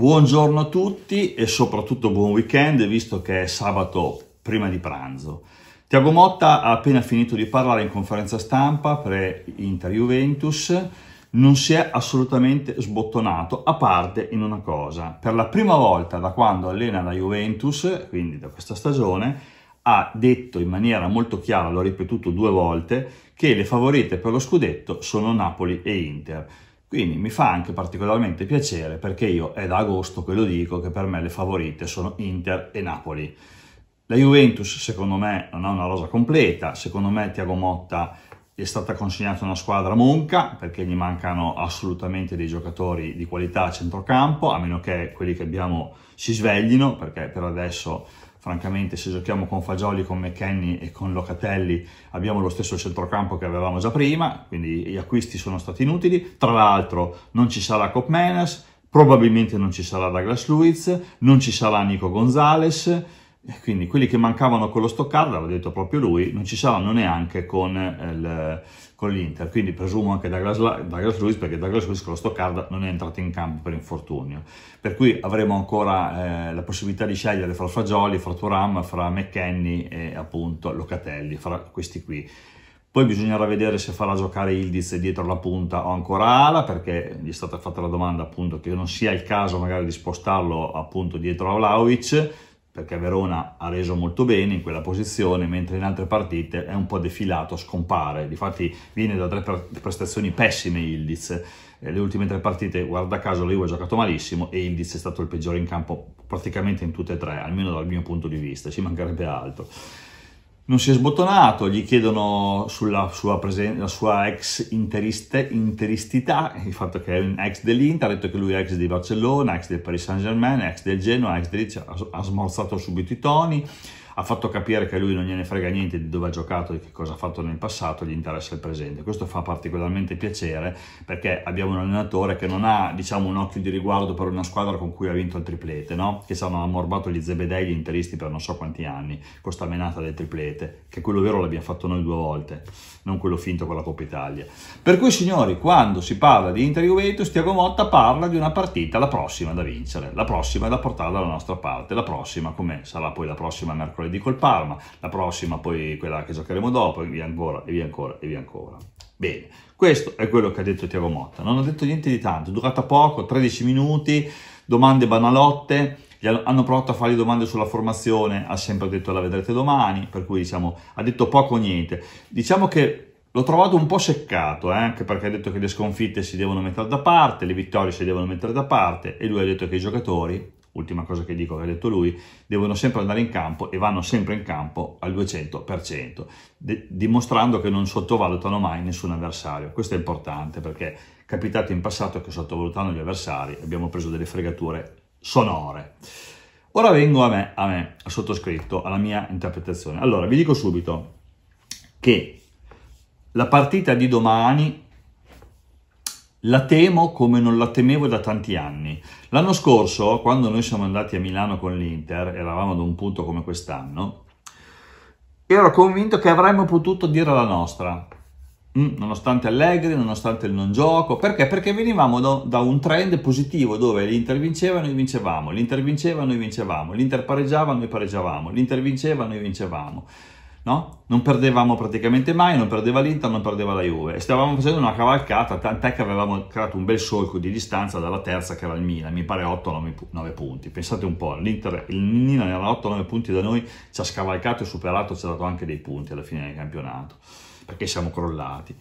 Buongiorno a tutti e soprattutto buon weekend visto che è sabato prima di pranzo. Tiago Motta ha appena finito di parlare in conferenza stampa per Inter Juventus, non si è assolutamente sbottonato, a parte in una cosa. Per la prima volta da quando allena la Juventus, quindi da questa stagione, ha detto in maniera molto chiara, l'ho ripetuto due volte, che le favorite per lo scudetto sono Napoli e Inter. Quindi mi fa anche particolarmente piacere perché io è da agosto che lo dico che per me le favorite sono Inter e Napoli. La Juventus secondo me non ha una rosa completa, secondo me Tiago Motta è stata consegnata una squadra monca perché gli mancano assolutamente dei giocatori di qualità a centrocampo, a meno che quelli che abbiamo si sveglino perché per adesso francamente se giochiamo con Fagioli, con McKenny e con Locatelli abbiamo lo stesso centrocampo che avevamo già prima, quindi gli acquisti sono stati inutili, tra l'altro non ci sarà Copmenas, probabilmente non ci sarà Douglas Luiz, non ci sarà Nico Gonzalez, quindi quelli che mancavano con lo Stoccarda, l'ha detto proprio lui, non ci saranno neanche con, eh, il, con l'Inter, quindi presumo anche Douglas, Douglas Lewis perché Douglas Lewis con lo Stoccarda non è entrato in campo per infortunio, per cui avremo ancora eh, la possibilità di scegliere fra Fagioli, fra Turam, fra McKenny e appunto Locatelli, fra questi qui. Poi bisognerà vedere se farà giocare Ildiz dietro la punta o ancora ala, perché gli è stata fatta la domanda appunto che non sia il caso magari di spostarlo appunto dietro a Vlaovic, perché Verona ha reso molto bene in quella posizione, mentre in altre partite è un po' defilato, scompare. Difatti viene da tre prestazioni pessime Ildiz. Eh, le ultime tre partite, guarda caso, lui ha giocato malissimo e Ildiz è stato il peggiore in campo praticamente in tutte e tre, almeno dal mio punto di vista, ci mancherebbe altro non si è sbottonato, gli chiedono sulla sua, presen- la sua ex interiste- interistità, il fatto che è un ex dell'Inter, ha detto che lui è ex di Barcellona, ex del Paris Saint Germain, ex del Genoa, ex del... ha smorzato subito i toni, ha fatto capire che lui non gliene frega niente di dove ha giocato, di che cosa ha fatto nel passato, gli interessa il presente. Questo fa particolarmente piacere perché abbiamo un allenatore che non ha diciamo, un occhio di riguardo per una squadra con cui ha vinto il triplete, no? che ci hanno ammorbato gli zebedei, gli interisti per non so quanti anni, con questa menata del triplete, che quello vero l'abbiamo fatto noi due volte, non quello finto con la Coppa Italia. Per cui signori, quando si parla di Inter-Juventus, Tiago Motta parla di una partita, la prossima da vincere, la prossima da portare dalla nostra parte, la prossima, come sarà poi la prossima mercoledì, mercoledì col Parma, la prossima poi quella che giocheremo dopo, e via ancora, e via ancora, e via ancora. Bene, questo è quello che ha detto Tiago Motta, non ha detto niente di tanto, durata poco, 13 minuti, domande banalotte, hanno provato a fargli domande sulla formazione, ha sempre detto la vedrete domani, per cui diciamo, ha detto poco o niente. Diciamo che L'ho trovato un po' seccato, eh? anche perché ha detto che le sconfitte si devono mettere da parte, le vittorie si devono mettere da parte e lui ha detto che i giocatori ultima cosa che dico che ha detto lui, devono sempre andare in campo e vanno sempre in campo al 200%, dimostrando che non sottovalutano mai nessun avversario. Questo è importante perché è capitato in passato che sottovalutando gli avversari abbiamo preso delle fregature sonore. Ora vengo a me, a me, a sottoscritto, alla mia interpretazione. Allora, vi dico subito che la partita di domani la temo come non la temevo da tanti anni. L'anno scorso, quando noi siamo andati a Milano con l'Inter, eravamo ad un punto come quest'anno, ero convinto che avremmo potuto dire la nostra, mm, nonostante Allegri, nonostante il non gioco. Perché? Perché venivamo da, da un trend positivo dove l'Inter vinceva, noi vincevamo, l'Inter vinceva, noi vincevamo, l'Inter pareggiava, noi pareggiavamo, l'Inter vinceva, noi vincevamo no? Non perdevamo praticamente mai, non perdeva l'Inter, non perdeva la Juve. E stavamo facendo una cavalcata, tant'è che avevamo creato un bel solco di distanza dalla terza che era il Milan, mi pare 8-9 punti. Pensate un po', l'Inter, il Milan era 8-9 punti da noi, ci ha scavalcato e superato, ci ha dato anche dei punti alla fine del campionato, perché siamo crollati.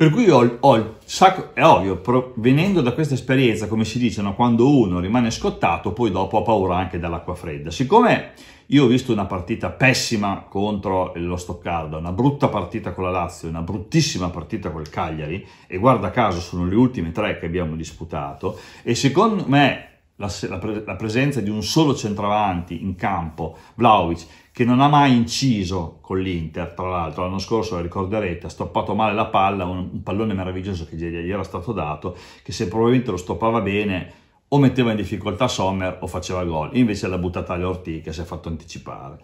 Per cui ho, ho il sacco, è ovvio, venendo da questa esperienza, come si dice, no? quando uno rimane scottato, poi dopo ha paura anche dell'acqua fredda. Siccome io ho visto una partita pessima contro lo Stoccarda, una brutta partita con la Lazio, una bruttissima partita col Cagliari, e guarda caso sono le ultime tre che abbiamo disputato, e secondo me la, la, la, presenza di un solo centravanti in campo, Vlaovic, che non ha mai inciso con l'Inter, tra l'altro l'anno scorso, lo ricorderete, ha stoppato male la palla, un, un pallone meraviglioso che gli, gli era stato dato, che se probabilmente lo stoppava bene o metteva in difficoltà Sommer o faceva gol, invece l'ha buttata all'Orti che si è fatto anticipare.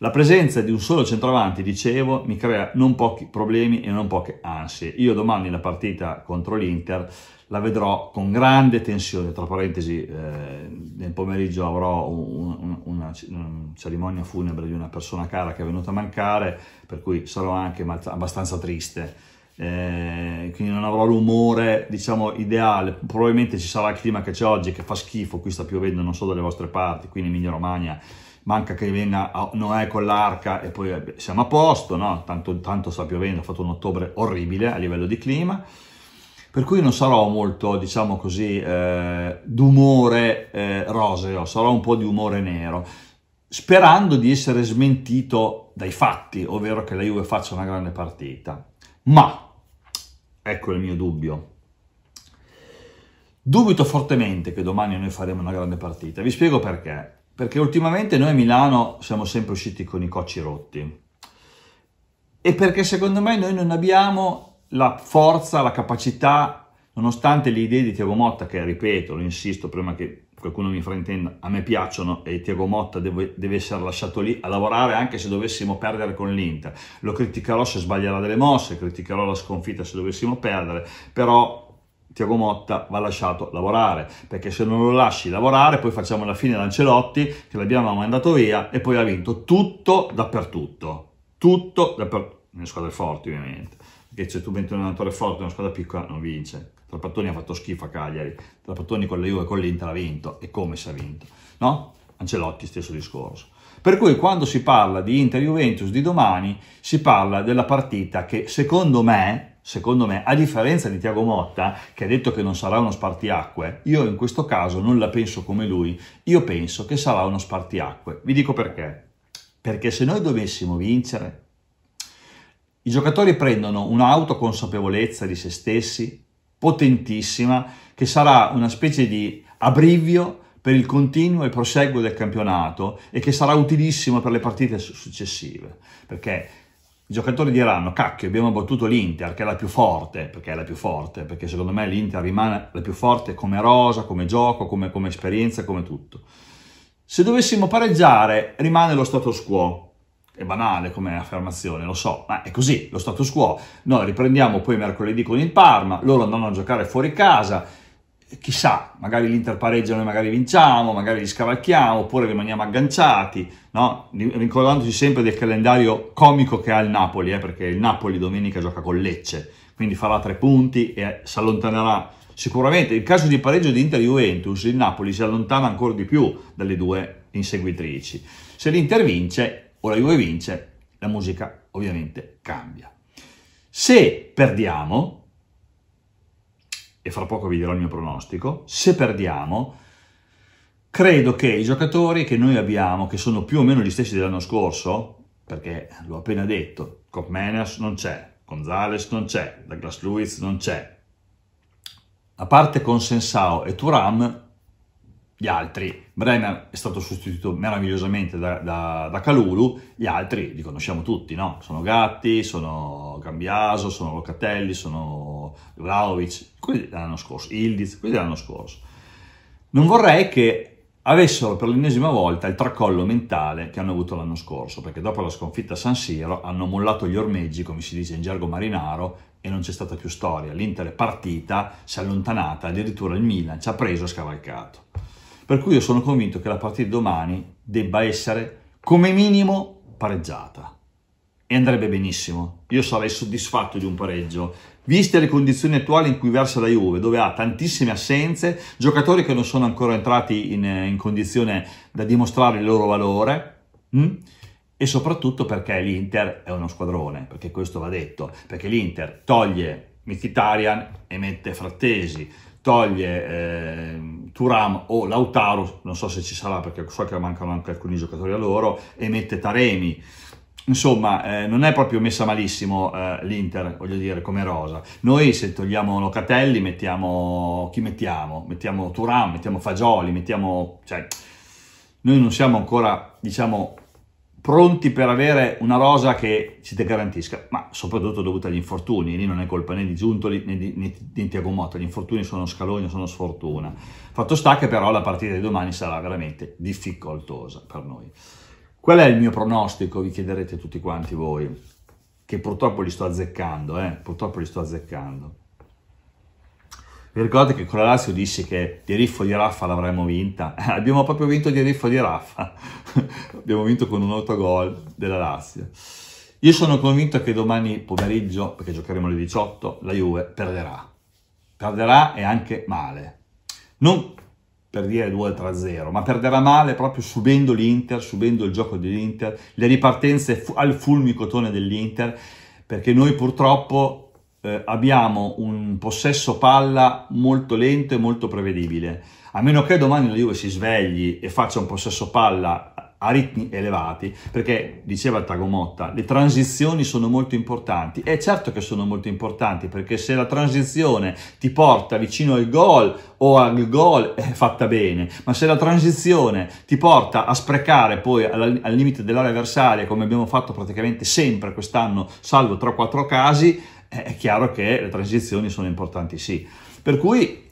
La presenza di un solo centravanti, dicevo, mi crea non pochi problemi e non poche ansie. Io domani la partita contro l'Inter la vedrò con grande tensione, tra parentesi eh, nel pomeriggio avrò un, un, una, una, cerimonia funebre di una persona cara che è venuta a mancare, per cui sarò anche abbastanza triste. Eh, quindi non avrò l'umore diciamo ideale probabilmente ci sarà il clima che c'è oggi che fa schifo qui sta piovendo non so dalle vostre parti qui in Emilia Romagna manca che venga a oh, Noè con l'arca e poi eh, siamo a posto no? tanto, tanto sta piovendo ha fatto un ottobre orribile a livello di clima per cui non sarò molto, diciamo così, eh, d'umore eh, roseo, sarò un po' di umore nero, sperando di essere smentito dai fatti, ovvero che la Juve faccia una grande partita. Ma, ecco il mio dubbio, dubito fortemente che domani noi faremo una grande partita, vi spiego perché. Perché ultimamente noi a Milano siamo sempre usciti con i cocci rotti e perché secondo me noi non abbiamo la forza, la capacità, nonostante le idee di Tiago Motta, che ripeto, lo insisto prima che qualcuno mi fraintenda, a me piacciono e Tiago Motta deve, deve, essere lasciato lì a lavorare anche se dovessimo perdere con l'Inter. Lo criticherò se sbaglierà delle mosse, criticherò la sconfitta se dovessimo perdere, però Tiago Motta va lasciato lavorare, perché se non lo lasci lavorare poi facciamo la fine l'Ancelotti, che l'abbiamo mandato via e poi ha vinto tutto dappertutto, tutto dappertutto, nelle squadre forti ovviamente e se tu metti un allenatore forte una squadra piccola non vince. Trapattoni ha fatto schifo a Cagliari, Trapattoni con la Juve e con l'Inter ha vinto, e come si è vinto, no? Ancelotti stesso discorso. Per cui quando si parla di Inter-Juventus di domani, si parla della partita che secondo me, secondo me, a differenza di Tiago Motta, che ha detto che non sarà uno spartiacque, io in questo caso non la penso come lui, io penso che sarà uno spartiacque. Vi dico perché. Perché se noi dovessimo vincere, i giocatori prendono un'autoconsapevolezza di se stessi potentissima che sarà una specie di abrivio per il continuo e proseguo del campionato e che sarà utilissimo per le partite successive, perché i giocatori diranno cacchio abbiamo battuto l'Inter che è la più forte, perché è la più forte, perché secondo me l'Inter rimane la più forte come rosa, come gioco, come, come esperienza, come tutto. Se dovessimo pareggiare rimane lo status quo, è banale come affermazione, lo so, ma è così, lo status quo. Noi riprendiamo poi mercoledì con il Parma, loro andranno a giocare fuori casa, chissà, magari l'Inter pareggia, noi magari vinciamo, magari li scavalchiamo, oppure rimaniamo agganciati, no? ricordandoci sempre del calendario comico che ha il Napoli, eh, perché il Napoli domenica gioca con Lecce, quindi farà tre punti e si allontanerà sicuramente. In caso di pareggio di Inter-Juventus, il Napoli si allontana ancora di più dalle due inseguitrici. Se l'Inter vince, o la Juve vince, la musica ovviamente cambia. Se perdiamo, e fra poco vi dirò il mio pronostico, se perdiamo, credo che i giocatori che noi abbiamo, che sono più o meno gli stessi dell'anno scorso, perché l'ho appena detto, Kopmenas non c'è, Gonzales non c'è, Douglas Luiz non c'è, a parte Consensao e Turam, gli altri. Bremer è stato sostituito meravigliosamente da, da, da, Calulu, gli altri li conosciamo tutti, no? Sono Gatti, sono Cambiaso, sono Locatelli, sono Vlaovic, quelli dell'anno scorso, Ildiz, quelli dell'anno scorso. Non vorrei che avessero per l'ennesima volta il tracollo mentale che hanno avuto l'anno scorso, perché dopo la sconfitta a San Siro hanno mollato gli ormeggi, come si dice in gergo marinaro, e non c'è stata più storia. L'Inter è partita, si è allontanata, addirittura il Milan ci ha preso e scavalcato. Per cui io sono convinto che la partita di domani debba essere come minimo pareggiata. E andrebbe benissimo. Io sarei soddisfatto di un pareggio. Viste le condizioni attuali in cui versa la Juve, dove ha tantissime assenze, giocatori che non sono ancora entrati in, eh, in condizione da dimostrare il loro valore, mh? Hm? e soprattutto perché l'Inter è uno squadrone, perché questo va detto, perché l'Inter toglie Mkhitaryan e mette Frattesi, toglie eh, Turam o Lautaro, non so se ci sarà perché so che mancano anche alcuni giocatori a loro, e mette Taremi. Insomma, eh, non è proprio messa malissimo eh, l'Inter, voglio dire, come rosa. Noi se togliamo Locatelli mettiamo... chi mettiamo? Mettiamo Turam, mettiamo Fagioli, mettiamo... cioè, noi non siamo ancora, diciamo, pronti per avere una rosa che ci te garantisca, ma soprattutto dovuta agli infortuni, lì non è colpa né di Giuntoli né di, né di Tiago Motta, gli infortuni sono scalogno, sono sfortuna. Fatto sta che però la partita di domani sarà veramente difficoltosa per noi. Qual è il mio pronostico, vi chiederete tutti quanti voi, che purtroppo li sto azzeccando, eh? purtroppo li sto azzeccando. Mi ricordo che con la Lazio disse che di Riffo di Raffa l'avremmo vinta. Abbiamo proprio vinto di Riffo di Raffa. Abbiamo vinto con un autogol della Lazio. Io sono convinto che domani pomeriggio, perché giocheremo alle 18, la Juve perderà. Perderà e anche male. Non per dire 2-3-0, ma perderà male proprio subendo l'Inter, subendo il gioco dell'Inter, le ripartenze al fulmicotone dell'Inter, perché noi purtroppo eh, abbiamo un possesso palla molto lento e molto prevedibile. A meno che domani la Juve si svegli e faccia un possesso palla a ritmi elevati, perché diceva Tagomotta, le transizioni sono molto importanti. È certo che sono molto importanti, perché se la transizione ti porta vicino al gol o al gol è fatta bene, ma se la transizione ti porta a sprecare poi al, al limite dell'area avversaria, come abbiamo fatto praticamente sempre quest'anno, salvo 3-4 casi, eh, è chiaro che le transizioni sono importanti, sì. Per cui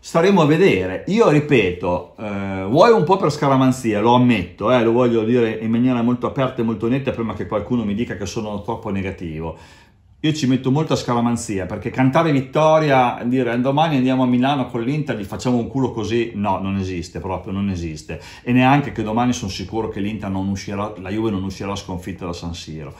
staremo a vedere. Io ripeto, eh, vuoi un po' per scaramanzia, lo ammetto, eh, lo voglio dire in maniera molto aperta e molto netta prima che qualcuno mi dica che sono troppo negativo. Io ci metto molta scaramanzia perché cantare vittoria, dire domani andiamo a Milano con l'Inter, gli facciamo un culo così, no, non esiste proprio, non esiste. E neanche che domani sono sicuro che l'Inter non uscirà, la Juve non uscirà sconfitta da San Siro.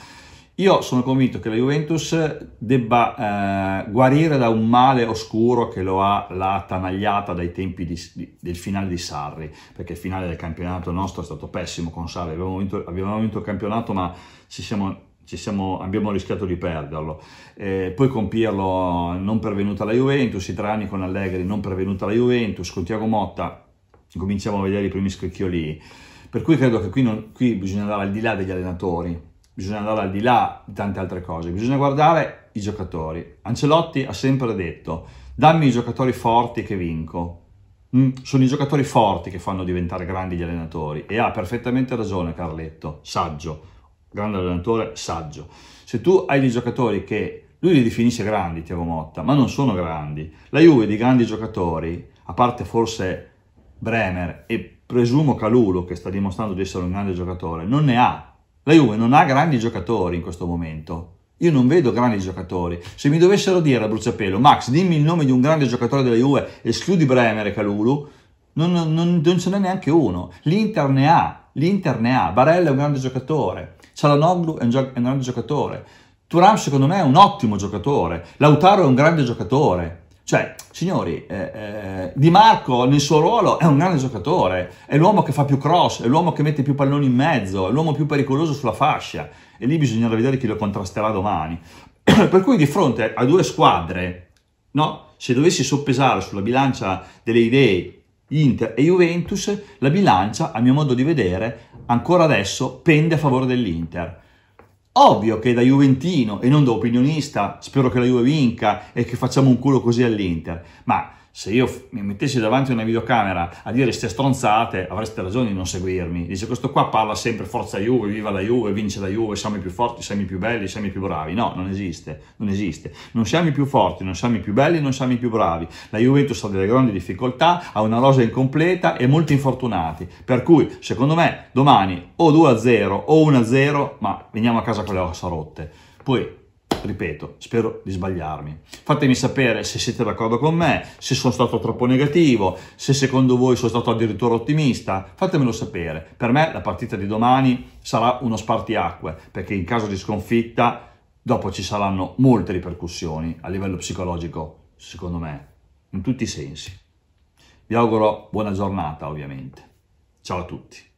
Io sono convinto che la Juventus debba eh, guarire da un male oscuro che lo ha, l'ha tanagliata dai tempi di, di, del finale di Sarri, perché il finale del campionato nostro è stato pessimo con Sarri, abbiamo vinto, avevamo vinto il campionato ma ci siamo siamo, abbiamo rischiato di perderlo. Eh, poi con Pirlo non pervenuta la Juventus, i tre anni con Allegri non pervenuta la Juventus, con Tiago Motta cominciamo a vedere i primi scricchioli. Per cui credo che qui, non, qui bisogna andare al di là degli allenatori, bisogna andare al di là di tante altre cose, bisogna guardare i giocatori. Ancelotti ha sempre detto, dammi i giocatori forti che vinco. Mm, sono i giocatori forti che fanno diventare grandi gli allenatori e ha perfettamente ragione Carletto, saggio, grande allenatore, saggio. Se tu hai dei giocatori che lui li definisce grandi, Tiago Motta, ma non sono grandi. La Juve di grandi giocatori, a parte forse Bremer e presumo Calulo che sta dimostrando di essere un grande giocatore, non ne ha la Juve non ha grandi giocatori in questo momento. Io non vedo grandi giocatori. Se mi dovessero dire a bruciapelo, Max, dimmi il nome di un grande giocatore della Juve, escludi Bremer e Calulu, non, non, non, ce n'è neanche uno. L'Inter ne ha, l'Inter ne ha. Barella è un grande giocatore, Cialanoglu è un, gio- è un grande giocatore, Turam secondo me è un ottimo giocatore, Lautaro è un grande giocatore, cioè, signori, eh, eh, Di Marco nel suo ruolo è un grande giocatore, è l'uomo che fa più cross, è l'uomo che mette più palloni in mezzo, è l'uomo più pericoloso sulla fascia e lì bisognerà vedere chi lo contrasterà domani. per cui di fronte a due squadre, no? se dovessi soppesare sulla bilancia delle idee Inter e Juventus, la bilancia, a mio modo di vedere, ancora adesso pende a favore dell'Inter Ovvio che da Juventino e non da opinionista spero che la Juve vinca e che facciamo un culo così all'Inter, ma se io mi mettessi davanti a una videocamera a dire ste stronzate avreste ragione di non seguirmi. Dice questo qua parla sempre forza Juve, viva la Juve, vince la Juve, siamo i più forti, siamo i più belli, siamo i più bravi. No, non esiste, non esiste. Non siamo i più forti, non siamo i più belli, non siamo i più bravi. La Juventus ha delle grandi difficoltà, ha una rosa incompleta e molti infortunati. Per cui, secondo me, domani o 2-0 o 1-0, ma veniamo a casa con le ossa rotte. Poi ripeto, spero di sbagliarmi. Fatemi sapere se siete d'accordo con me, se sono stato troppo negativo, se secondo voi sono stato addirittura ottimista, fatemelo sapere. Per me la partita di domani sarà uno spartiacque, perché in caso di sconfitta dopo ci saranno molte ripercussioni a livello psicologico, secondo me, in tutti i sensi. Vi auguro buona giornata, ovviamente. Ciao a tutti.